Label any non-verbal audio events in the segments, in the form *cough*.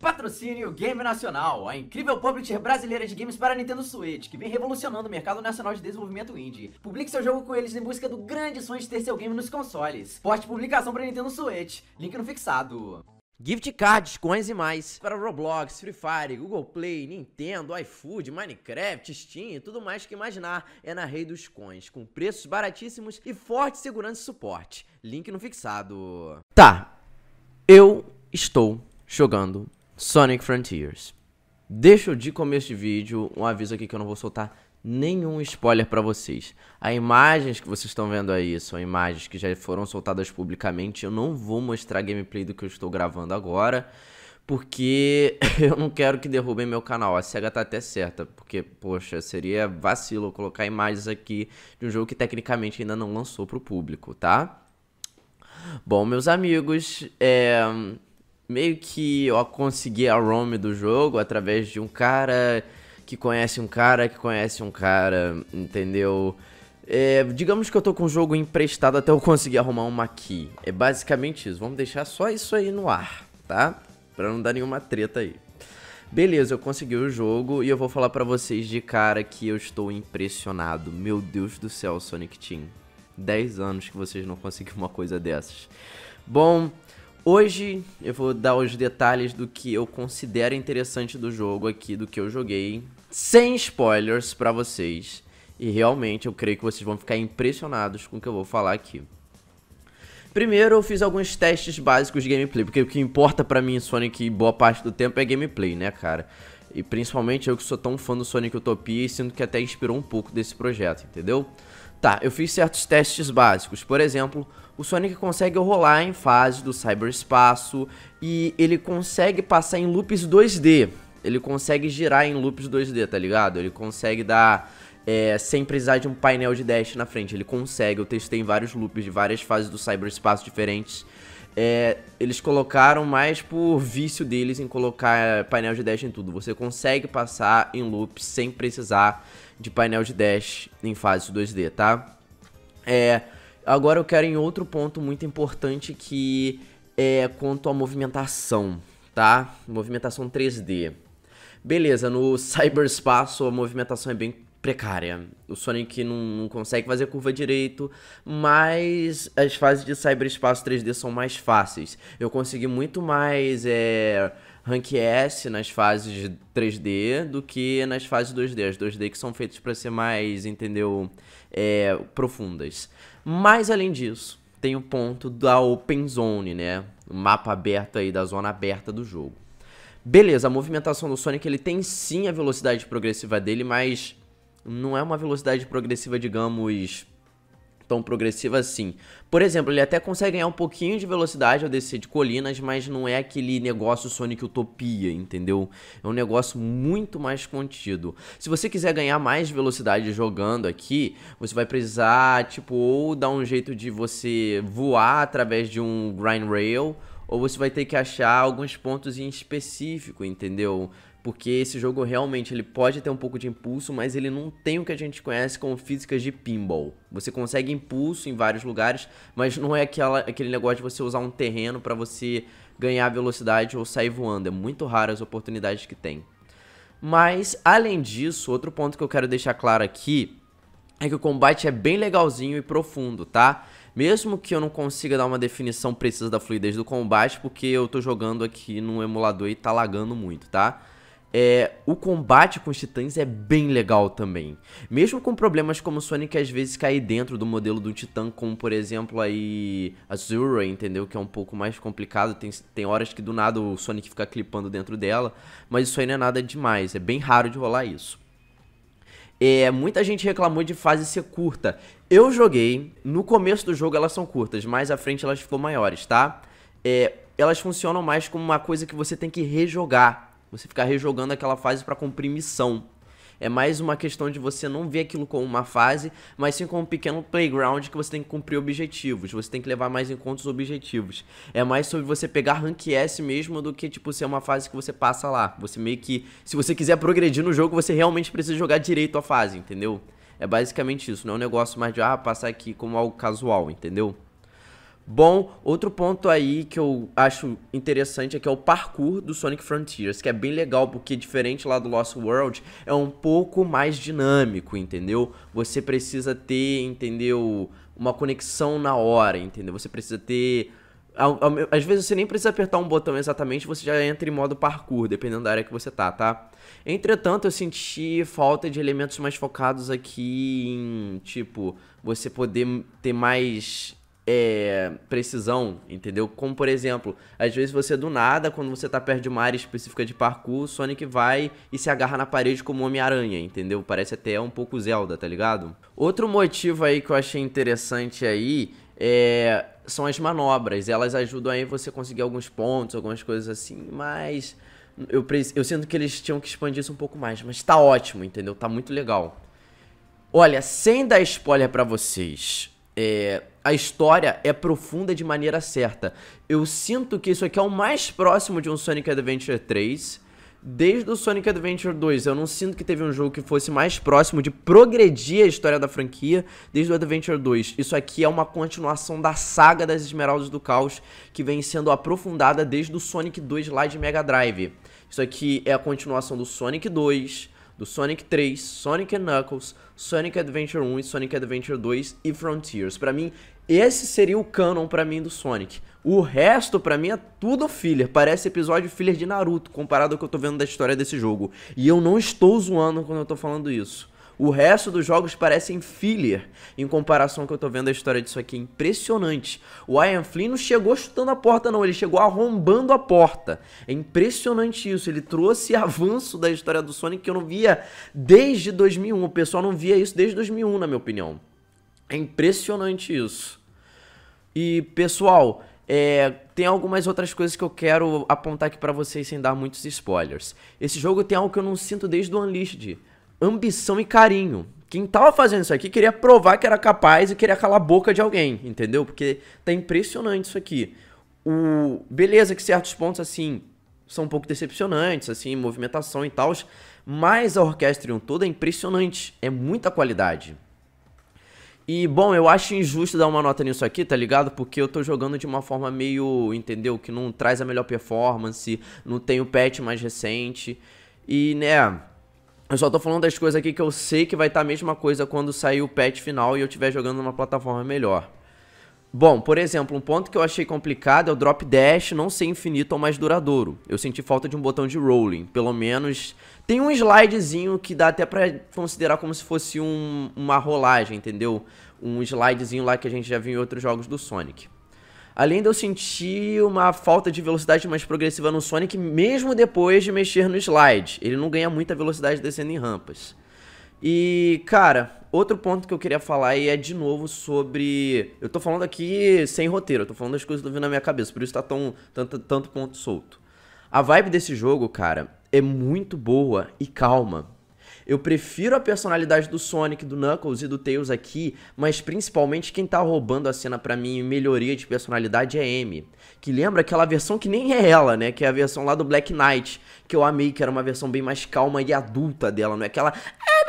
Patrocínio Game Nacional, a incrível publisher brasileira de games para Nintendo Switch, que vem revolucionando o mercado nacional de desenvolvimento indie. Publique seu jogo com eles em busca do grande sonho de ter seu game nos consoles. Poste publicação para Nintendo Switch, link no fixado. Gift cards, coins e mais para Roblox, Free Fire, Google Play, Nintendo, iFood, Minecraft, Steam e tudo mais que imaginar é na Rei dos Coins, com preços baratíssimos e forte segurança e suporte. Link no fixado. Tá, eu estou jogando Sonic Frontiers. Deixo de começo de vídeo um aviso aqui que eu não vou soltar nenhum spoiler para vocês. As imagens que vocês estão vendo aí são imagens que já foram soltadas publicamente. Eu não vou mostrar gameplay do que eu estou gravando agora, porque *laughs* eu não quero que derrubem meu canal. A SEGA tá até certa, porque, poxa, seria vacilo colocar imagens aqui de um jogo que tecnicamente ainda não lançou pro público, tá? Bom, meus amigos, é meio que eu consegui a ROM do jogo através de um cara que conhece um cara que conhece um cara, entendeu? É, digamos que eu tô com o jogo emprestado até eu conseguir arrumar uma key. É basicamente isso. Vamos deixar só isso aí no ar, tá? Pra não dar nenhuma treta aí. Beleza, eu consegui o jogo e eu vou falar pra vocês de cara que eu estou impressionado. Meu Deus do céu, Sonic Team. 10 anos que vocês não conseguiram uma coisa dessas. Bom, Hoje eu vou dar os detalhes do que eu considero interessante do jogo aqui, do que eu joguei, sem spoilers para vocês. E realmente eu creio que vocês vão ficar impressionados com o que eu vou falar aqui. Primeiro eu fiz alguns testes básicos de gameplay, porque o que importa para mim em Sonic boa parte do tempo é gameplay, né, cara? E principalmente eu que sou tão fã do Sonic Utopia e sinto que até inspirou um pouco desse projeto, entendeu? Tá, eu fiz certos testes básicos. Por exemplo, o Sonic consegue rolar em fase do cyberespaço e ele consegue passar em loops 2D. Ele consegue girar em loops 2D, tá ligado? Ele consegue dar é, sem precisar de um painel de dash na frente. Ele consegue, eu testei vários loops de várias fases do cyberespaço diferentes. É, eles colocaram mais por vício deles em colocar painel de dash em tudo. Você consegue passar em loops sem precisar de painel de Dash em fase 2D, tá? É, agora eu quero em outro ponto muito importante que é quanto à movimentação, tá? Movimentação 3D. Beleza, no *laughs* cyberespaço a movimentação é bem precária. O Sonic não, não, consegue fazer curva direito, mas as fases de cyberespaço 3D são mais fáceis. Eu consegui muito mais é, Rank S nas fases 3D do que nas fases 2D. As 2D que são feitas para ser mais, entendeu, é, profundas. Mas além disso, tem o ponto da Open Zone, né? O mapa aberto aí, da zona aberta do jogo. Beleza, a movimentação do Sonic, ele tem sim a velocidade progressiva dele, mas não é uma velocidade progressiva, digamos, tão progressiva assim. Por exemplo, ele até consegue ganhar um pouquinho de velocidade ao descer de colinas, mas não é aquele negócio Sonic Utopia, entendeu? É um negócio muito mais contido. Se você quiser ganhar mais velocidade jogando aqui, você vai precisar, tipo, ou dar um jeito de você voar através de um grind rail, ou você vai ter que achar alguns pontos em específico, entendeu? porque esse jogo realmente ele pode ter um pouco de impulso, mas ele não tem o que a gente conhece como físicas de pinball. Você consegue impulso em vários lugares, mas não é aquela, aquele negócio de você usar um terreno para você ganhar velocidade ou sair voando. É muito raro as oportunidades que tem. Mas, além disso, outro ponto que eu quero deixar claro aqui é que o combate é bem legalzinho e profundo, tá? Mesmo que eu não consiga dar uma definição precisa da fluidez do combate, porque eu tô jogando aqui num emulador e tá lagando muito, tá? é, o combate com os titãs é bem legal também. Mesmo com problemas como Sonic às vezes cair dentro do modelo do titã, como por exemplo aí Azura, entendeu? Que é um pouco mais complicado, tem, tem horas que do nada o Sonic fica clipando dentro dela, mas isso aí não é nada demais, é bem raro de rolar isso. É, muita gente reclamou de fase ser curta. Eu joguei, no começo do jogo elas são curtas, mais à frente elas ficam maiores, tá? É, elas funcionam mais como uma coisa que você tem que rejogar você ficar rejogando aquela fase para cumprir missão. É mais uma questão de você não ver aquilo como uma fase, mas sim como um pequeno playground que você tem que cumprir objetivos. Você tem que levar mais em conta os objetivos. É mais sobre você pegar rank S mesmo do que, tipo, ser uma fase que você passa lá. Você meio que. Se você quiser progredir no jogo, você realmente precisa jogar direito a fase, entendeu? É basicamente isso. Não é um negócio mais de, ah, passar aqui como algo casual, entendeu? Bom, outro ponto aí que eu acho interessante é que é o parkour do Sonic Frontiers, que é bem legal porque diferente lá do Lost World, é um pouco mais dinâmico, entendeu? Você precisa ter, entendeu, uma conexão na hora, entendeu? Você precisa ter às vezes você nem precisa apertar um botão exatamente, você já entra em modo parkour, dependendo da área que você tá, tá? Entretanto, eu senti falta de elementos mais focados aqui em, tipo, você poder ter mais é, precisão, entendeu? Como por exemplo, às vezes você do nada, quando você tá perto de uma área específica de parkour, Sonic vai e se agarra na parede como Homem-Aranha, entendeu? Parece até um pouco Zelda, tá ligado? Outro motivo aí que eu achei interessante aí é, são as manobras. Elas ajudam aí você conseguir alguns pontos, algumas coisas assim, mas eu, eu sinto que eles tinham que expandir isso um pouco mais. Mas tá ótimo, entendeu? Tá muito legal. Olha, sem dar spoiler para vocês, é, a história é profunda de maneira certa. Eu sinto que isso aqui é o mais próximo de um Sonic Adventure 3. Desde o Sonic Adventure 2, eu não sinto que teve um jogo que fosse mais próximo de progredir a história da franquia desde o Adventure 2. Isso aqui é uma continuação da saga das Esmeraldas do Caos, que vem sendo aprofundada desde o Sonic 2 lá de Mega Drive. Isso aqui é a continuação do Sonic 2, do Sonic 3, Sonic Knuckles, Sonic Adventure 1 e Sonic Adventure 2 e Frontiers. Para mim, esse seria o canon para mim do Sonic. O resto, para mim, é tudo filler. Parece episódio filler de Naruto, comparado ao que eu tô vendo da história desse jogo. E eu não estou zoando quando eu tô falando isso. O resto dos jogos parecem filler em comparação ao que eu tô vendo a história disso aqui. É impressionante. O Ian Flynn não chegou chutando a porta, não. Ele chegou arrombando a porta. É impressionante isso. Ele trouxe *laughs* avanço da história do Sonic que eu não via desde 2001. O pessoal não via isso desde 2001, na minha opinião. É impressionante isso. E, pessoal, é, tem algumas outras coisas que eu quero apontar aqui para vocês sem dar muitos spoilers. Esse jogo tem algo que eu não sinto desde o Unleashed. Ambição e carinho. Quem tava fazendo isso aqui queria provar que era capaz e queria calar a boca de alguém, entendeu? Porque tá impressionante isso aqui. O... Beleza que certos pontos, assim, são um pouco decepcionantes, assim, movimentação e tal, mas a orquestra em um todo é impressionante, é muita qualidade. E, bom, eu acho injusto dar uma nota nisso aqui, tá ligado? Porque eu tô jogando de uma forma meio, entendeu? Que não traz a melhor performance, não tem o patch mais recente. E, né, eu só tô falando das coisas aqui que eu sei que vai estar tá a mesma coisa quando sair o patch final e eu estiver jogando numa plataforma melhor. Bom, por exemplo, um ponto que eu achei complicado é o drop dash não ser infinito ou mais duradouro. Eu senti falta de um botão de rolling, pelo menos tem um slidezinho que dá até pra considerar como se fosse um, uma rolagem, entendeu? Um slidezinho lá que a gente já viu em outros jogos do Sonic. Além de eu sentir uma falta de velocidade mais progressiva no Sonic, mesmo depois de mexer no slide. Ele não ganha muita velocidade descendo em rampas. E, cara, outro ponto que eu queria falar e é de novo sobre. Eu tô falando aqui sem roteiro, eu tô falando das coisas que eu na minha cabeça, por isso tá tão, tanto, tanto ponto solto. A vibe desse jogo, cara, é muito boa e calma. Eu prefiro a personalidade do Sonic, do Knuckles e do Tails aqui, mas principalmente quem tá roubando a cena para mim em melhoria de personalidade é M, que lembra aquela versão que nem é ela, né, que é a versão lá do Black Knight, que eu amei, que era uma versão bem mais calma e adulta dela, não é aquela ah,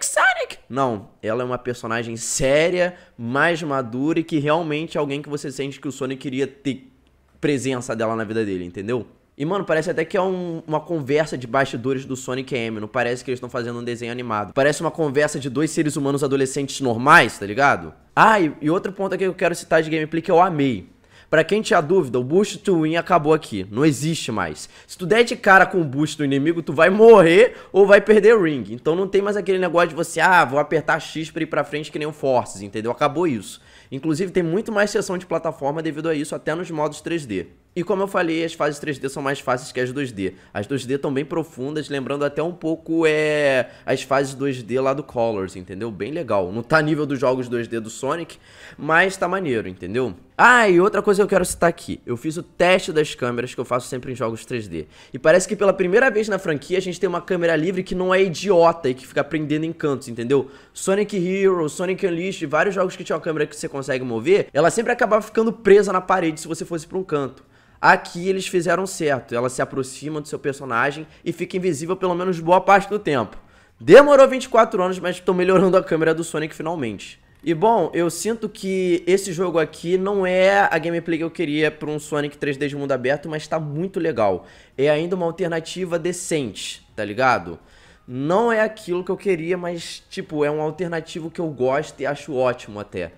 Sonic, Sonic! Não, ela é uma personagem séria, mais madura e que realmente é alguém que você sente que o Sonic queria ter presença dela na vida dele, entendeu? E, mano, parece até que é um, uma conversa de bastidores do Sonic M. Não parece que eles estão fazendo um desenho animado. Parece uma conversa de dois seres humanos adolescentes normais, tá ligado? Ah, e, e outro ponto aqui que eu quero citar de gameplay que eu amei. Para quem tinha dúvida, o boost to win acabou aqui, não existe mais. Se tu der de cara com o boost do inimigo, tu vai morrer ou vai perder o ring. Então não tem mais aquele negócio de você, ah, vou apertar X para ir para frente que nem o Forces, entendeu? Acabou isso. Inclusive tem muito mais sessão de plataforma devido a isso, até nos modos 3D. E como eu falei, as fases 3D são mais fáceis que as 2D. As 2D estão bem profundas, lembrando até um pouco é, as fases 2D lá do Colors, entendeu? Bem legal. Não tá nível dos jogos 2D do Sonic, mas tá maneiro, entendeu? Ah, e outra coisa que eu quero citar aqui. Eu fiz o teste das câmeras que eu faço sempre em jogos 3D. E parece que pela primeira vez na franquia a gente tem uma câmera livre que não é idiota e que fica prendendo em cantos, entendeu? Sonic Heroes Sonic Unleashed, vários jogos que tinham a câmera que você consegue mover, ela sempre acabava ficando presa na parede se você fosse pra um canto. Aqui eles fizeram certo. Ela se aproxima do seu personagem e fica invisível pelo menos boa parte do tempo. Demorou 24 anos, mas estou melhorando a câmera do Sonic finalmente. E bom, eu sinto que esse jogo aqui não é a gameplay que eu queria para um Sonic 3D de mundo aberto, mas está muito legal. É ainda uma alternativa decente, tá ligado? Não é aquilo que eu queria, mas tipo, é um alternativo que eu gosto e acho ótimo até.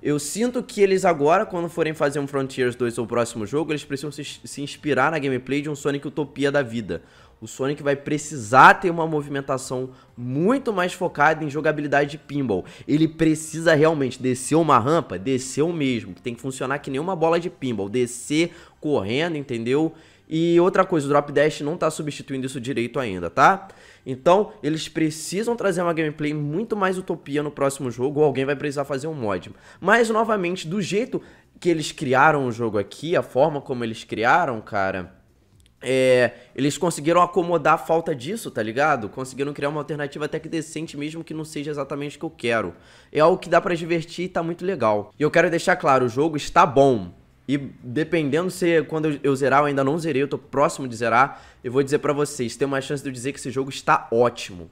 Eu sinto que eles agora, quando forem fazer um Frontiers 2 ou o próximo jogo, eles precisam se, se inspirar na gameplay de um Sonic Utopia da vida. O Sonic vai precisar ter uma movimentação muito mais focada em jogabilidade de pinball. Ele precisa realmente descer uma rampa, descer o mesmo, que tem que funcionar que nem uma bola de pinball, descer correndo, entendeu? E outra coisa, o Drop Dash não tá substituindo isso direito ainda, tá? Então, eles precisam trazer uma gameplay muito mais utopia no próximo jogo, ou alguém vai precisar fazer um mod. Mas, novamente, do jeito que eles criaram o jogo aqui, a forma como eles criaram, cara. É, eles conseguiram acomodar a falta disso, tá ligado? Conseguiram criar uma alternativa até que decente, mesmo que não seja exatamente o que eu quero. É algo que dá para divertir e tá muito legal. E eu quero deixar claro, o jogo está bom. E dependendo se quando eu, zerar, eu ainda não zerei, eu tô próximo de zerar, eu vou dizer para vocês, tem uma chance de eu dizer que esse jogo está ótimo.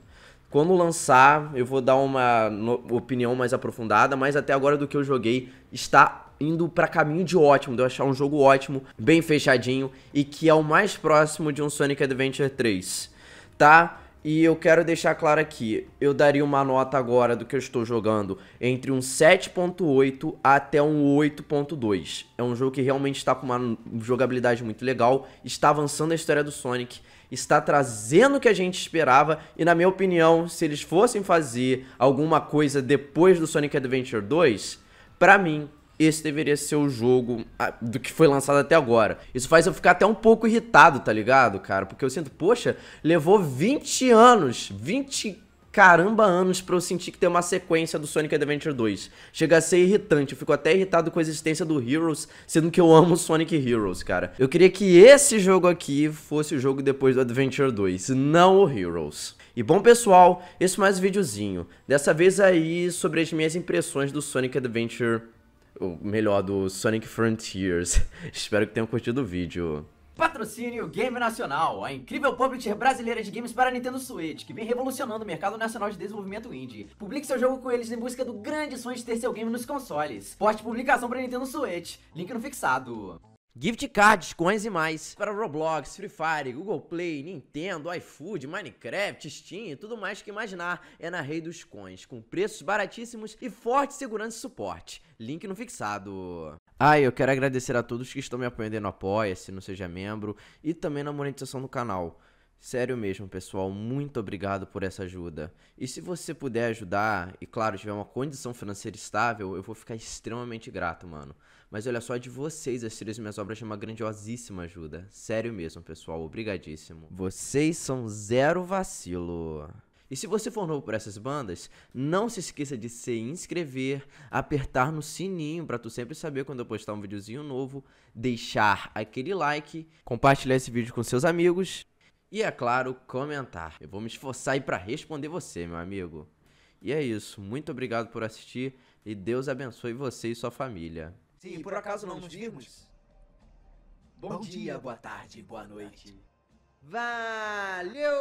Quando lançar, eu vou dar uma opinião mais aprofundada, mas até agora do que eu joguei, está indo para caminho de ótimo, de eu achar um jogo ótimo, bem fechadinho e que é o mais próximo de um Sonic Adventure 3. Tá? E eu quero deixar claro aqui, eu daria uma nota agora do que eu estou jogando entre um 7.8 até um 8.2. É um jogo que realmente está com uma jogabilidade muito legal, está avançando a história do Sonic, está trazendo o que a gente esperava e na minha opinião, se eles fossem fazer alguma coisa depois do Sonic Adventure 2, para mim esse deveria ser o jogo do que foi lançado até agora. Isso faz eu ficar até um pouco irritado, tá ligado, cara? Porque eu sinto, poxa, levou 20 anos, 20 caramba anos pra eu sentir que tem uma sequência do Sonic Adventure 2. Chega a ser irritante, eu fico até irritado com a existência do Heroes, sendo que eu amo Sonic Heroes, cara. Eu queria que esse jogo aqui fosse o jogo depois do Adventure 2, não o Heroes. E bom pessoal, esse mais um videozinho, dessa vez aí sobre as minhas impressões do Sonic Adventure 2. O melhor, do Sonic Frontiers. *laughs* Espero que tenham curtido o vídeo. Patrocínio Game Nacional, a incrível publisher brasileira de games para a Nintendo Switch, que vem revolucionando o mercado nacional de desenvolvimento indie. Publique seu jogo com eles em busca do grande sonho de ter seu game nos consoles. Poste publicação para Nintendo Switch, link no fixado. Gift cards, coins e mais para Roblox, Free Fire, Google Play, Nintendo, iFood, Minecraft, Steam e tudo mais que imaginar é na Rei dos Coins, com preços baratíssimos e forte segurança e suporte. Link no fixado. Ah, eu quero agradecer a todos que estão me apoiando no Apoia-se, no Seja Membro e também na monetização do canal. Sério mesmo, pessoal, muito obrigado por essa ajuda. E se você puder ajudar, e claro, tiver uma condição financeira estável, eu vou ficar extremamente grato, mano. Mas olha só, é de vocês, as minhas obras é uma grandiosíssima ajuda. Sério mesmo, pessoal, obrigadíssimo. Vocês são zero vacilo. E se você for novo por essas bandas, não se esqueça de se inscrever, apertar no sininho para tu sempre saber quando eu postar um videozinho novo, deixar aquele like, compartilhar esse vídeo com seus amigos e, é claro, comentar. Eu vou me esforçar aí para responder você, meu amigo. E é isso, muito obrigado por assistir e Deus abençoe você e sua família. Se por acaso não nos virmos, bom dia, boa tarde, boa noite. Valeu!